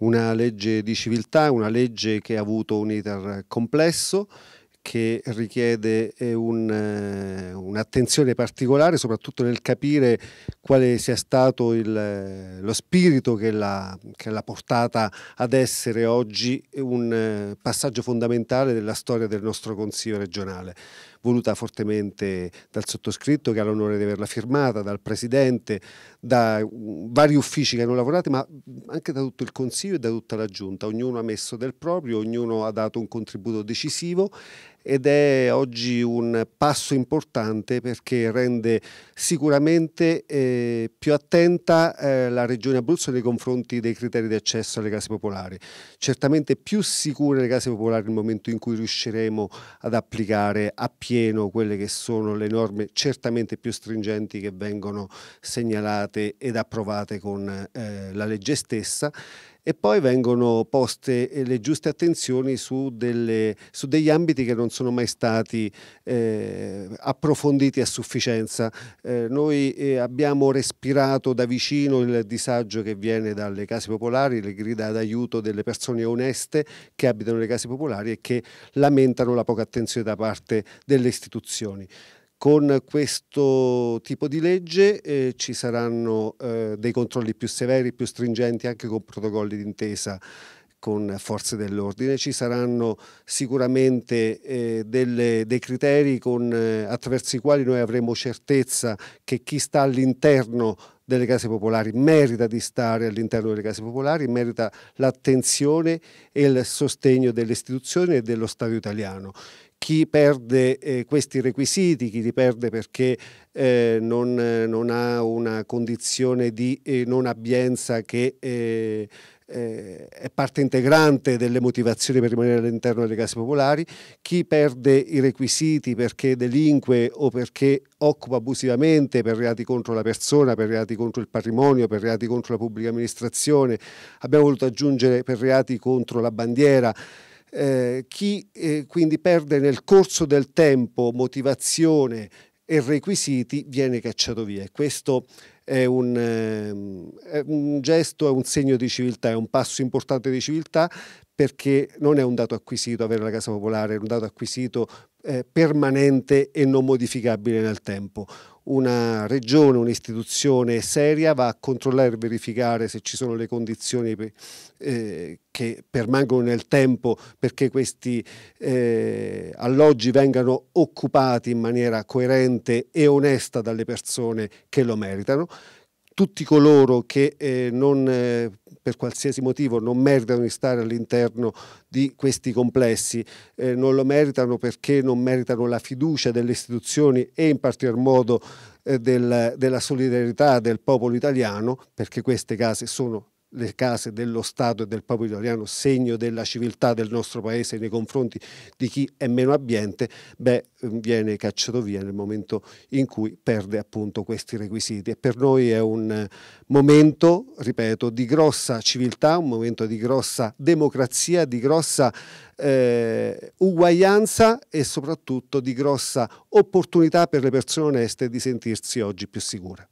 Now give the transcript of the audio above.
una legge di civiltà, una legge che ha avuto un iter complesso, che richiede eh, eh, un'attenzione particolare, soprattutto nel capire quale sia stato il, eh, lo spirito che l'ha, portata ad essere oggi un passaggio fondamentale della storia del nostro Consiglio regionale, voluta fortemente dal sottoscritto che ha l'onore di averla firmata, dal Presidente, da mm, vari uffici che hanno lavorato, ma anche da tutto il Consiglio e da tutta la Giunta, ognuno ha messo del proprio, ognuno ha dato un contributo decisivo ed è oggi un passo importante perché rende sicuramente eh, più attenta eh, la Regione Abruzzo nei confronti dei criteri di accesso alle case popolari. Certamente più sicure le case popolari nel momento in cui riusciremo ad applicare appieno quelle che sono le norme certamente più stringenti che vengono segnalate ed approvate con eh, la legge stessa e poi vengono poste eh, le giuste attenzioni su, delle, su degli ambiti che non sono mai stati eh, approfonditi a sufficienza. Eh, noi eh, abbiamo respirato da vicino il disagio che viene dalle case popolari, le grida d'aiuto delle persone oneste che abitano le case popolari e che lamentano la poca attenzione da parte delle istituzioni. Con questo tipo di legge eh, ci saranno eh, dei controlli più severi, più stringenti anche con protocolli d'intesa con forze dell'ordine, ci saranno sicuramente eh, delle, dei criteri con, eh, attraverso i quali noi avremo certezza che chi sta all'interno delle case popolari, merita di stare all'interno delle case popolari, merita l'attenzione e il sostegno delle istituzioni e dello Stato italiano chi perde eh, questi requisiti, chi li perde perché eh, non, non, ha una condizione di eh, non abbienza che eh, eh, è parte integrante delle motivazioni per rimanere all'interno delle case popolari, chi perde i requisiti perché delinque o perché occupa abusivamente per reati contro la persona, per reati contro il patrimonio, per reati contro la pubblica amministrazione, abbiamo voluto aggiungere per reati contro la bandiera. Eh, chi eh, quindi perde nel corso del tempo motivazione e requisiti viene cacciato via. E questo è un, ehm, è un gesto, è un segno di civiltà, è un passo importante di civiltà perché non è un dato acquisito avere la casa popolare, è un dato acquisito eh, permanente e non modificabile nel tempo una regione, un'istituzione seria va a controllare e verificare se ci sono le condizioni per, eh, che permangono nel tempo perché questi eh, alloggi vengano occupati in maniera coerente e onesta dalle persone che lo meritano tutti coloro che eh, non, eh, per qualsiasi motivo non meritano di stare all'interno di questi complessi, eh, non lo meritano perché non meritano la fiducia delle istituzioni e in particolar modo eh, del, della solidarietà del popolo italiano, perché queste case sono le case dello Stato e del popolo italiano, segno della civiltà del nostro paese nei confronti di chi è meno abbiente, beh, mm, viene cacciato via nel momento in cui perde appunto questi requisiti. E per noi è un eh, momento, ripeto, di grossa civiltà, un momento di grossa democrazia, di grossa eh, uguaglianza e soprattutto di grossa opportunità per le persone oneste di sentirsi oggi più sicure.